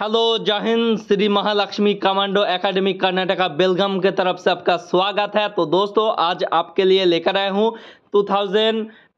hello जय हिंद Shri Mahalakshmi commando academy Karnataka Belgaum के तरफ से आपका स्वागत है तो दोस्तों आज आपके लिए लेकर आया हूँ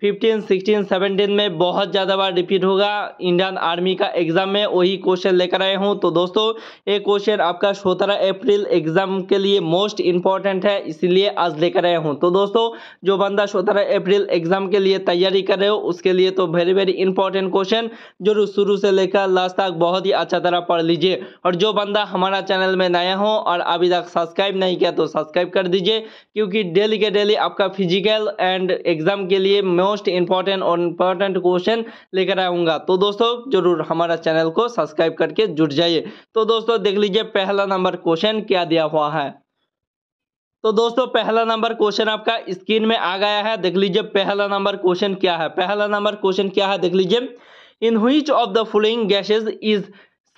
फिफ्टीन सिक्सटीन सेवनटीन में बहुत ज़्यादा बार रिपीट होगा इंडियन आर्मी का एग्जाम में वही क्वेश्चन लेकर आए हूँ तो दोस्तों ये क्वेश्चन आपका सोतरह अप्रैल एग्जाम के लिए मोस्ट इंपॉर्टेंट है इसीलिए आज लेकर आया हूँ तो दोस्तों जो बंदा सोतरह अप्रैल एग्जाम के लिए तैयारी कर रहे हो उसके लिए तो वेरी वेरी इंपॉर्टेंट क्वेश्चन जो शुरू से लेकर लास्ट तक बहुत ही अच्छा तरह पढ़ लीजिए और जो बंदा हमारा चैनल में नया हो और अभी तक सब्सक्राइब नहीं किया तो सब्सक्राइब कर दीजिए क्योंकि डेली के डेली आपका फिजिकल एंड एग्जाम के लिए मोस्ट इंपॉर्टेंट और इंपॉर्टेंट क्वेश्चन लेकर आऊंगा तो दोस्तों जरूर हमारा चैनल को सब्सक्राइब करके जुट जाइए तो दोस्तों देख लीजिए पहला नंबर क्वेश्चन क्या दिया हुआ है तो दोस्तों पहला नंबर क्वेश्चन आपका स्क्रीन में आ गया है देख लीजिए पहला नंबर क्वेश्चन क्या है पहला नंबर क्वेश्चन क्या है देख लीजिए in which of the following gases is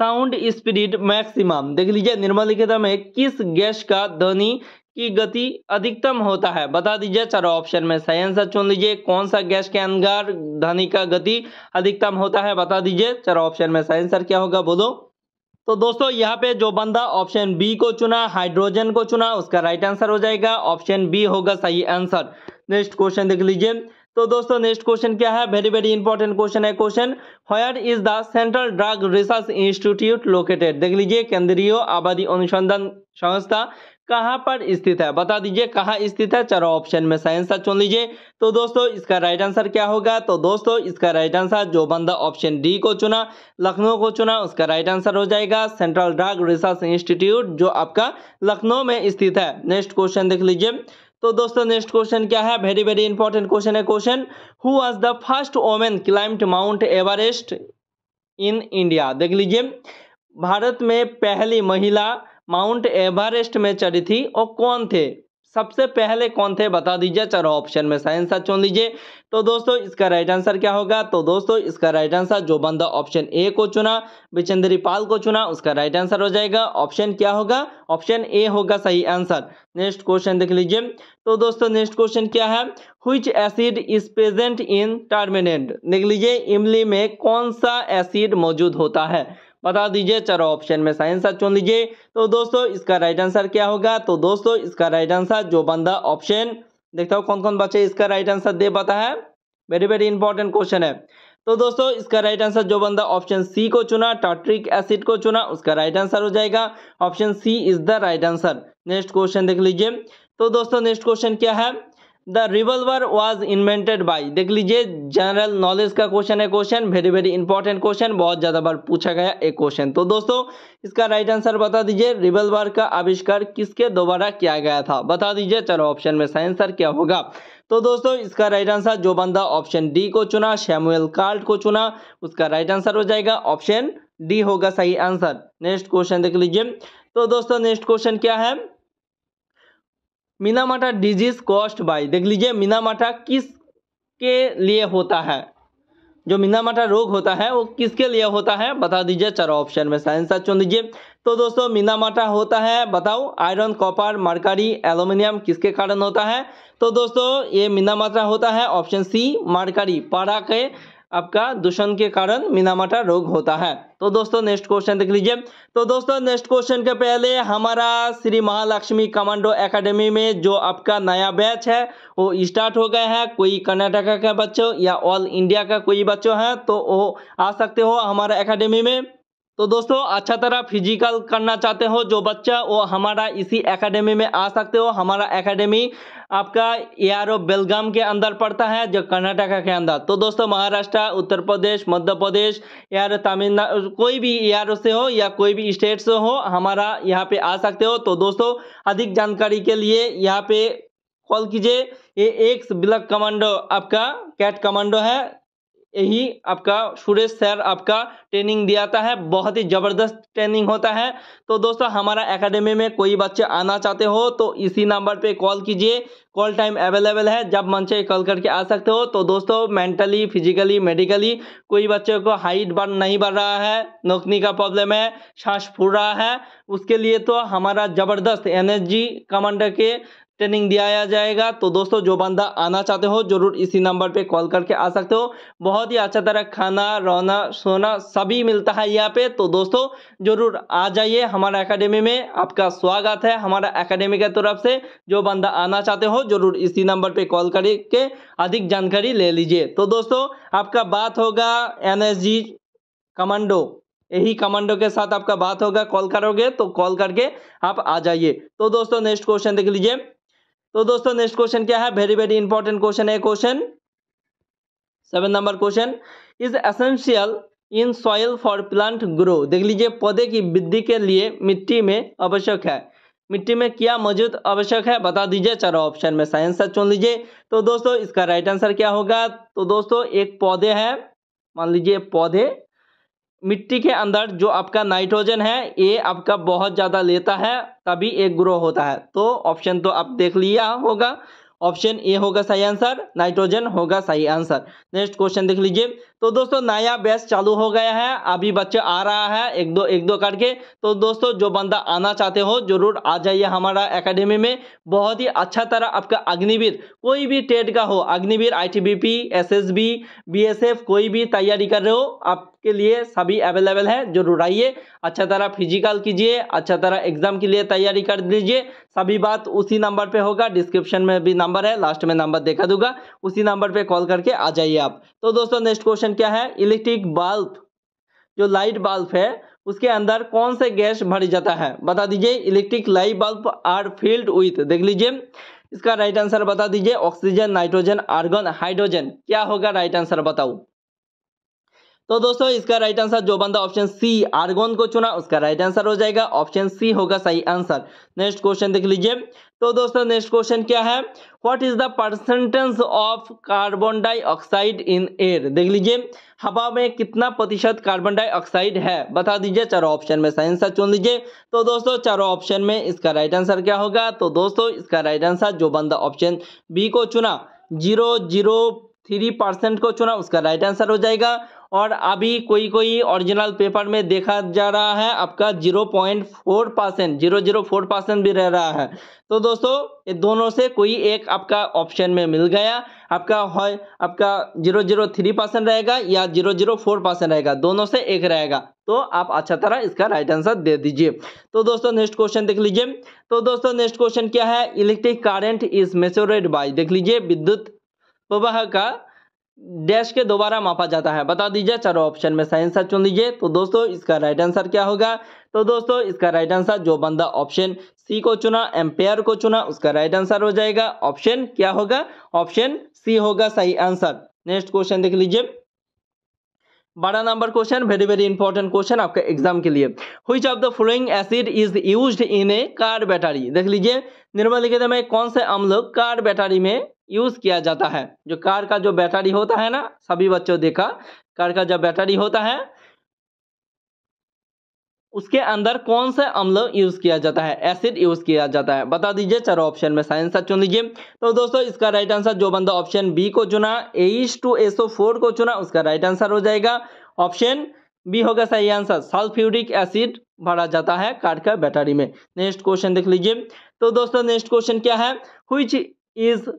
sound speed maximum देख लीजिए निर्मलिकता में किस गैस का ध्वनि की गति अधिकतम होता है बता दीजिए चार ऑप्शन में सही आंसर चुन लीजिए कौन सा गैस के अंदर ध्वनि का गति अधिकतम होता है बता दीजिए चार ऑप्शन में सही आंसर क्या होगा बोलो तो दोस्तों यहाँ पे जो बंदा ऑप्शन बी को चुना हाइड्रोजन को चुना उसका राइट आंसर हो जाएगा ऑप्शन बी होगा सही आंसर नेक्स्ट क्वेश्चन देख लीजिए तो दोस्तों नेक्स्ट क्वेश्चन क्या है वेरी वेरी इंपॉर्टेंट क्वेश्चन है question where is the central drug research institute located देख लीजिए केंद्रीय आबादी अनुसंधान संस्था कहाँ पर स्थित है बता दीजिए कहाँ स्थित है चारों ऑप्शन में साइंस का चुन लीजिए तो दोस्तों इसका राइट आंसर क्या होगा तो दोस्तों इसका राइट आंसर जो बंदा ऑप्शन डी को चुना लखनऊ को चुना उसका राइट आंसर हो जाएगा सेंट्रल ड्रग रिसर्च इंस्टीट्यूट जो आपका लखनऊ में स्थित है नेक्स्ट क्वेश्चन देख लीजिए तो दोस्तों नेक्स्ट क्वेश्चन क्या है वेरी वेरी इंपॉर्टेंट क्वेश्चन है question who was the first women climbed Mount Everest in India देख लीजिए भारत में पहली महिला माउंट एवरेस्ट में चढ़ी थी और कौन थे सबसे पहले कौन थे बता दीजिए चलो ऑप्शन में साइन सा चुन लीजिए तो दोस्तों इसका राइट आंसर क्या होगा तो दोस्तों इसका राइट आंसर जो बंदा ऑप्शन ए को चुना बिचंद्री पाल को चुना उसका राइट आंसर हो जाएगा ऑप्शन क्या होगा ऑप्शन ए होगा सही आंसर नेक्स्ट क्वेश्चन देख लीजिए तो दोस्तों नेक्स्ट क्वेश्चन क्या है which acid is present in tamarind देख लीजिए इमली में कौन सा एसिड मौजूद होता है बता दीजिए चारों ऑप्शन में सही आंसर चुन लीजिए तो दोस्तों इसका राइट आंसर क्या होगा तो दोस्तों इसका राइट आंसर जो बंदा ऑप्शन देखता हूँ कौन कौन बच्चे इसका राइट आंसर दे पाता है वेरी वेरी इंपॉर्टेंट क्वेश्चन है तो दोस्तों इसका राइट आंसर जो बंदा ऑप्शन सी को चुना टाट्रिक एसिड को चुना उसका राइट आंसर हो जाएगा option C is the right answer next question देख लीजिए तो दोस्तों नेक्स्ट क्वेश्चन क्या है the revolver was invented by देख लीजिए जनरल नॉलेज का क्वेश्चन है question very very important question बहुत ज़्यादा बार पूछा गया एक क्वेश्चन तो दोस्तों इसका राइट आंसर बता दीजिए रिवॉल्वर का आविष्कार किसके द्वारा किया गया था बता दीजिए चलो ऑप्शन में सही आंसर क्या होगा तो दोस्तों इसका राइट आंसर जो बंदा ऑप्शन डी को चुना शैमुअल कार्ट को चुना उसका राइट आंसर हो जाएगा ऑप्शन डी होगा सही आंसर नेक्स्ट क्वेश्चन देख लीजिए तो दोस्तों नेक्स्ट क्वेश्चन क्या है मीनामाटा डिजीज कॉस्ट बाय देख लीजिए मीनामाटा किस के लिए होता है जो मीनामाटा रोग होता है वो किसके लिए होता है बता दीजिए चारों ऑप्शन में साइंस चुन दीजिए तो दोस्तों मीनामाटा होता है बताओ आयरन कॉपर मरकरी एलुमिनियम किसके कारण होता है तो दोस्तों ये मीनामाटा होता है ऑप्शन सी मरकरी पारा के आपका दूषण के कारण मीनामाटा रोग होता है तो दोस्तों नेक्स्ट क्वेश्चन देख लीजिए तो दोस्तों नेक्स्ट क्वेश्चन के पहले हमारा श्री महालक्ष्मी कमांडो एकेडमी में जो आपका नया बैच है वो स्टार्ट हो गया है कोई कर्नाटका का बच्चों या ऑल इंडिया का कोई बच्चों है तो वो आ सकते हो हमारा एकेडमी में तो दोस्तों अच्छा तरह फिजिकल करना चाहते हो जो बच्चा वो हमारा इसी एकेडमी में आ सकते हो हमारा एकेडमी आपका ए ओ बेलगाम के अंदर पड़ता है जो कर्नाटका के अंदर तो दोस्तों महाराष्ट्र उत्तर प्रदेश मध्य प्रदेश एआरओ तमिलनाडु कोई भी एआरओ से हो या कोई भी स्टेट से हो हमारा यहाँ पे आ सकते हो तो दोस्तों अधिक जानकारी के लिए यहाँ पे कॉल कीजिए ये एक्स ब्लॉक कमांडो आपका कैट कमांडो है यही आपका सुरेश सर आपका ट्रेनिंग दिया जाता है बहुत ही ज़बरदस्त ट्रेनिंग होता है तो दोस्तों हमारा एकेडमी में कोई बच्चे आना चाहते हो तो इसी नंबर पे कॉल कीजिए कॉल टाइम अवेलेबल है जब मन से कॉल करके आ सकते हो तो दोस्तों मेंटली फिजिकली मेडिकली कोई बच्चे को हाइट बढ़ नहीं बढ़ रहा है नोकनी का प्रॉब्लम है सांस फूल रहा है उसके लिए तो हमारा ज़बरदस्त एन कमांडर के ट्रेनिंग दिया जाएगा तो दोस्तों जो बंदा आना चाहते हो जरूर इसी नंबर पे कॉल करके आ सकते हो बहुत ही अच्छा तरह खाना रहना सोना सभी मिलता है यहाँ पे तो दोस्तों जरूर आ जाइए हमारा एकेडमी में आपका स्वागत है हमारा एकेडमी के तरफ से जो बंदा आना चाहते हो जरूर इसी नंबर पे कॉल करके अधिक जानकारी ले लीजिए तो दोस्तों आपका बात होगा एन कमांडो यही कमांडो के साथ आपका बात होगा कॉल करोगे तो कॉल करके आप आ जाइए तो दोस्तों नेक्स्ट क्वेश्चन देख लीजिए तो दोस्तों नेक्स्ट क्वेश्चन क्या है वेरी वेरी इंपॉर्टेंट क्वेश्चन है question seven number question is essential in soil for plant grow देख लीजिए पौधे की वृद्धि के लिए मिट्टी में आवश्यक है मिट्टी में क्या मौजूद आवश्यक है बता दीजिए चारों ऑप्शन में साइंस से चुन लीजिए तो दोस्तों इसका राइट आंसर क्या होगा तो दोस्तों एक पौधे है मान लीजिए पौधे मिट्टी के अंदर जो आपका नाइट्रोजन है ये आपका बहुत ज़्यादा लेता है तभी एक ग्रो होता है तो ऑप्शन तो आप देख लिया होगा ऑप्शन ए होगा सही आंसर नाइट्रोजन होगा सही आंसर नेक्स्ट क्वेश्चन देख लीजिए तो दोस्तों नया बैच चालू हो गया है अभी बच्चे आ रहा है एक दो एक दो करके तो दोस्तों जो बंदा आना चाहते हो जरूर आ जाइए हमारा एकेडमी में बहुत ही अच्छा तरह आपका अग्निवीर कोई भी टेट का हो अग्निवीर आईटीबीपी एसएसबी बीएसएफ कोई भी तैयारी कर रहे हो आपके लिए सभी अवेलेबल है जरूर आइए अच्छा तरह फिजिकल कीजिए अच्छा तरह एग्जाम के लिए तैयारी कर लीजिए सभी बात उसी नंबर पे होगा डिस्क्रिप्शन में भी नंबर है लास्ट में नंबर देखा दूंगा उसी नंबर पे कॉल करके आ जाइए आप तो दोस्तों नेक्स्ट क्वेश्चन क्वेश्चन क्या है इलेक्ट्रिक बल्ब जो लाइट बल्ब है उसके अंदर कौन से गैस भर जाता है बता दीजिए electric light bulb are filled with देख लीजिए इसका राइट आंसर बता दीजिए ऑक्सीजन नाइट्रोजन आर्गन हाइड्रोजन क्या होगा राइट आंसर बताओ तो दोस्तों इसका राइट आंसर जो बंदा ऑप्शन सी आर्गोन को चुना उसका राइट आंसर हो जाएगा ऑप्शन सी होगा सही आंसर नेक्स्ट क्वेश्चन देख लीजिए तो दोस्तों नेक्स्ट क्वेश्चन क्या है what is the percentage of carbon dioxide in air देख लीजिए हवा में कितना प्रतिशत कार्बन डाइऑक्साइड है बता दीजिए चारों ऑप्शन में सही आंसर चुन लीजिए तो दोस्तों चारों ऑप्शन में इसका राइट आंसर क्या होगा तो दोस्तों इसका राइट आंसर जो बंदा ऑप्शन बी को चुना जीरो जीरो थ्री परसेंट को चुना उसका राइट आंसर हो जाएगा और अभी कोई कोई ओरिजिनल पेपर में देखा जा रहा है आपका zero point four percent zero zero four percent भी रह रहा है तो दोस्तों ये दोनों से कोई एक आपका ऑप्शन में मिल गया आपका हो आपका जीरो जीरो थ्री परसेंट रहेगा या जीरो जीरो फोर परसेंट रहेगा दोनों से एक रहेगा तो आप अच्छा तरह इसका राइट आंसर दे दीजिए तो दोस्तों नेक्स्ट क्वेश्चन देख लीजिए तो दोस्तों नेक्स्ट क्वेश्चन क्या है electric current is measured by देख लीजिए विद्युत प्रवाह का डैश के दोबारा मापा जाता है बता दीजिए चारों ऑप्शन में सही आंसर चुन लीजिए तो दोस्तों इसका राइट आंसर क्या होगा तो दोस्तों इसका राइट आंसर जो बंदा ऑप्शन सी को चुना एम्पेयर को चुना उसका राइट आंसर हो जाएगा ऑप्शन क्या होगा ऑप्शन सी होगा सही आंसर नेक्स्ट क्वेश्चन देख लीजिए बड़ा number question very very important question आपके एग्जाम के लिए which of the following acid is used in a car battery देख लीजिए निर्मल निर्मलिखित में कौन से अम्ल कार बैटरी में यूज़ किया जाता है जो कार का जो बैटरी होता है ना सभी बच्चों देखा कार का जो बैटरी होता है उसके अंदर कौन सा अम्ल यूज किया जाता है एसिड यूज किया जाता है बता दीजिए चारों ऑप्शन में साइंस चुन लीजिए तो दोस्तों इसका राइट आंसर जो बंदा ऑप्शन बी को चुना एस टू एसओ फोर को चुना उसका राइट आंसर हो जाएगा ऑप्शन बी होगा सही आंसर सल्फ्यूरिक एसिड भरा जाता है कार का बैटरी में नेक्स्ट क्वेश्चन देख लीजिए तो दोस्तों नेक्स्ट क्वेश्चन क्या है who is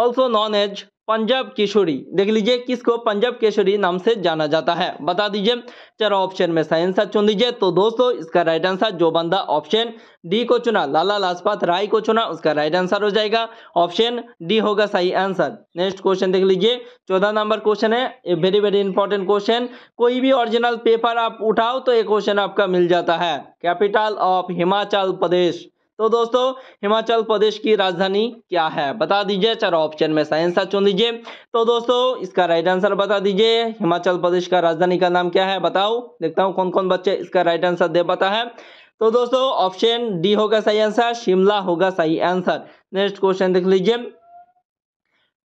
also known as Punjab Kesari देख लीजिए किसको पंजाब केशोरी नाम से जाना जाता है बता दीजिए चलो ऑप्शन में सही आंसर चुन दीजिए तो दोस्तों इसका राइट आंसर जो बंदा ऑप्शन डी को चुना लाला लाजपत राय को चुना उसका राइट आंसर हो जाएगा ऑप्शन डी होगा सही आंसर नेक्स्ट क्वेश्चन देख लीजिए चौदह नंबर क्वेश्चन है वेरी वेरी इंपॉर्टेंट क्वेश्चन कोई भी ओरिजिनल पेपर आप उठाओ तो ये क्वेश्चन आपका मिल जाता है कैपिटल ऑफ हिमाचल प्रदेश तो दोस्तों हिमाचल प्रदेश की राजधानी क्या है बता दीजिए चलो ऑप्शन में साइंस आंसर चुन लीजिए तो दोस्तों इसका राइट आंसर बता दीजिए हिमाचल प्रदेश का राजधानी का नाम क्या है बताओ देखता हूँ कौन कौन बच्चे इसका राइट आंसर दे पता है तो दोस्तों ऑप्शन डी होगा सही आंसर शिमला होगा सही आंसर नेक्स्ट क्वेश्चन देख लीजिए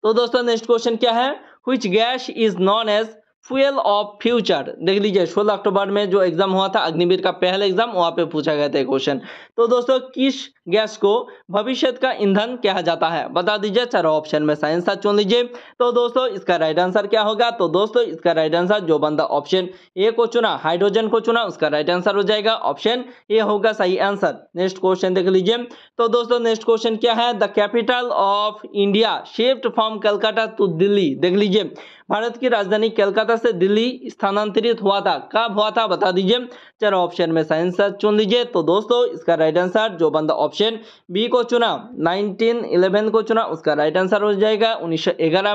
तो दोस्तों नेक्स्ट क्वेश्चन क्या है which gas is known as fuel of future देख लीजिए 16 अक्टूबर में जो एग्जाम हुआ था अग्निवीर का पहला एग्जाम वहां पे पूछा गया था क्वेश्चन तो दोस्तों किस गैस को भविष्य का ईंधन कहा जाता है बता दीजिए चारों ऑप्शन में साइंस सा चुन लीजिए तो दोस्तों इसका राइट आंसर क्या होगा तो दोस्तों इसका राइट आंसर जो बंदा ऑप्शन ए को चुना हाइड्रोजन को चुना उसका राइट आंसर हो जाएगा ऑप्शन ए होगा सही आंसर नेक्स्ट क्वेश्चन देख लीजिए तो दोस्तों नेक्स्ट क्वेश्चन क्या है the capital of India shift from Calcutta to Delhi देख लीजिए भारत की राजधानी कलकत्ता से दिल्ली स्थानांतरित हुआ था कब हुआ था बता दीजिए चार ऑप्शन में साइंस चुन लीजिए तो दोस्तों इसका राइट आंसर जो बंदा ऑप्शन बी को चुना नाइनटीन इलेवन को चुना उसका राइट आंसर हो जाएगा उन्नीस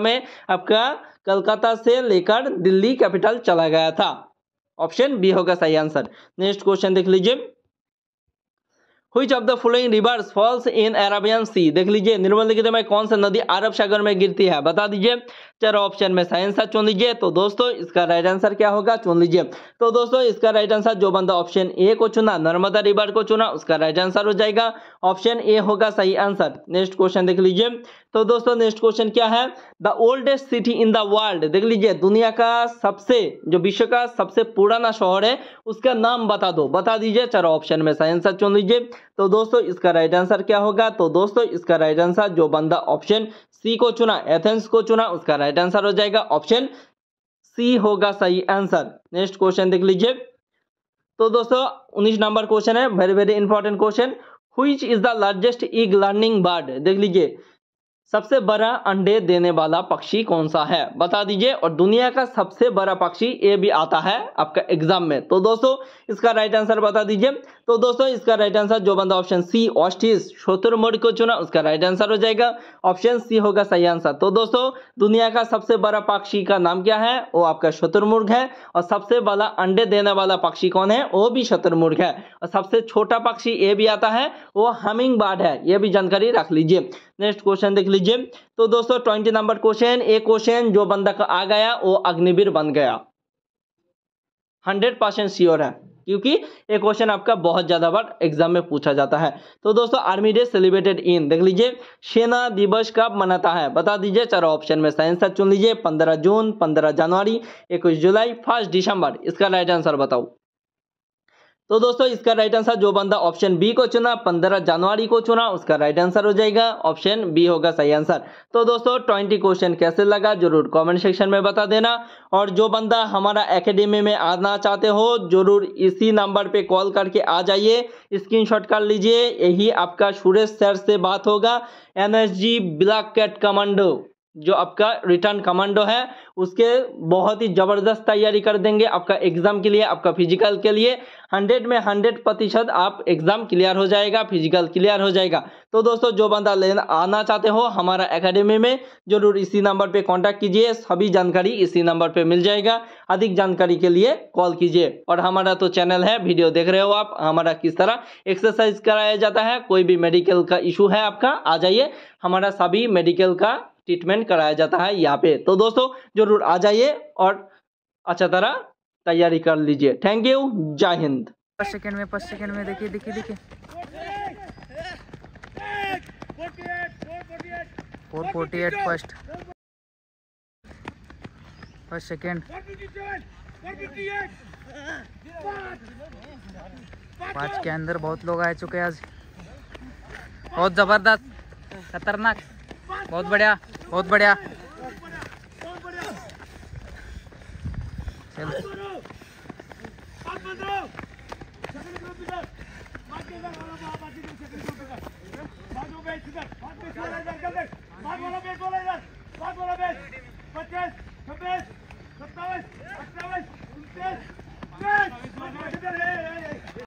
में आपका कलकत्ता से लेकर दिल्ली कैपिटल चला गया था ऑप्शन बी होगा सही आंसर नेक्स्ट क्वेश्चन देख लीजिए which of the following rivers falls in Arabian Sea देख लीजिए निर्मल लिखित तो में कौन सा नदी अरब सागर में गिरती है बता दीजिए चार ऑप्शन में साइंस है चुन लीजिए तो दोस्तों इसका राइट आंसर क्या होगा चुन लीजिए तो दोस्तों इसका राइट आंसर जो बंदा ऑप्शन ए को चुना नर्मदा रिवर को चुना उसका राइट आंसर हो जाएगा ऑप्शन ए होगा सही आंसर नेक्स्ट क्वेश्चन देख लीजिए तो दोस्तों नेक्स्ट क्वेश्चन क्या है the oldest city in the world देख लीजिए दुनिया का सबसे जो विश्व का सबसे पुराना शहर है उसका नाम बता दो बता दीजिए चलो ऑप्शन में सही आंसर चुन लीजिए तो दोस्तों इसका राइट आंसर क्या होगा तो दोस्तों इसका राइट आंसर जो बंदा ऑप्शन सी को चुना एथेंस को चुना उसका राइट आंसर हो जाएगा ऑप्शन सी होगा सही आंसर नेक्स्ट क्वेश्चन देख लीजिए तो दोस्तों उन्नीस नंबर क्वेश्चन है very very important question which is the largest egg laying bird देख लीजिए सबसे बड़ा अंडे देने वाला पक्षी कौन सा है बता दीजिए और दुनिया का सबसे बड़ा पक्षी ये भी आता है आपका एग्जाम में तो दोस्तों इसका राइट आंसर बता दीजिए तो दोस्तों इसका राइट आंसर जो बंदा ऑप्शन सी ऑस्टिस मोड को चुना उसका राइट आंसर हो जाएगा ऑप्शन सी होगा सही आंसर तो दोस्तों दुनिया का सबसे बड़ा पक्षी का नाम क्या है वो आपका शत्रुमुर्ग है और सबसे बड़ा अंडे देने वाला पक्षी कौन है वो भी शत्रुमुर्ग है और सबसे छोटा पक्षी ये भी आता है वो हमिंग है ये भी जानकारी रख लीजिए नेक्स्ट क्वेश्चन देख लीजिए तो दोस्तों ट्वेंटी नंबर क्वेश्चन एक क्वेश्चन जो बंदा आ गया वो अग्निवीर बन गया हंड्रेड परसेंट श्योर है क्योंकि ये क्वेश्चन आपका बहुत ज़्यादा बार एग्जाम में पूछा जाता है तो दोस्तों आर्मी डे सेलिब्रेटेड इन देख लीजिए सेना दिवस कब मनाता है बता दीजिए चारों ऑप्शन में साइंस चुन लीजिए पंद्रह जून पंद्रह जनवरी इक्कीस जुलाई फर्स्ट दिसंबर इसका राइट आंसर बताओ तो दोस्तों इसका राइट आंसर जो बंदा ऑप्शन बी को चुना 15 जनवरी को चुना उसका राइट आंसर हो जाएगा ऑप्शन बी होगा सही आंसर तो दोस्तों 20 क्वेश्चन कैसे लगा जरूर कमेंट सेक्शन में बता देना और जो बंदा हमारा एकेडमी में आना चाहते हो जरूर इसी नंबर पे कॉल करके आ जाइए शॉट कर लीजिए यही आपका सुरेश सर से बात होगा एन ब्लैक कैट कमांडो जो आपका रिटर्न कमांडो है उसके बहुत ही ज़बरदस्त तैयारी कर देंगे आपका एग्ज़ाम के लिए आपका फिजिकल के लिए हंड्रेड में हंड्रेड प्रतिशत आप एग्ज़ाम क्लियर हो जाएगा फिजिकल क्लियर हो जाएगा तो दोस्तों जो बंदा लेना आना चाहते हो हमारा एकेडमी में जरूर इसी नंबर पे कांटेक्ट कीजिए सभी जानकारी इसी नंबर पर मिल जाएगा अधिक जानकारी के लिए कॉल कीजिए और हमारा तो चैनल है वीडियो देख रहे हो आप हमारा किस तरह एक्सरसाइज कराया जाता है कोई भी मेडिकल का इशू है आपका आ जाइए हमारा सभी मेडिकल का ट्रीटमेंट कराया जाता है यहाँ पे तो दोस्तों जरूर आ जाइए और अच्छा तरह तैयारी कर लीजिए थैंक यू जय हिंद पाँच सेकेंड में पाँच सेकेंड में देखिए देखिए देखिए four forty eight first first second पाँच के अंदर बहुत लोग आ चुके हैं आज बहुत ज़बरदस्त खतरनाक बहुत बढ़िया बहुत बढ़िया चल पच्चीस छब्बीस सत्ताईस अट्ठाईस उनतीस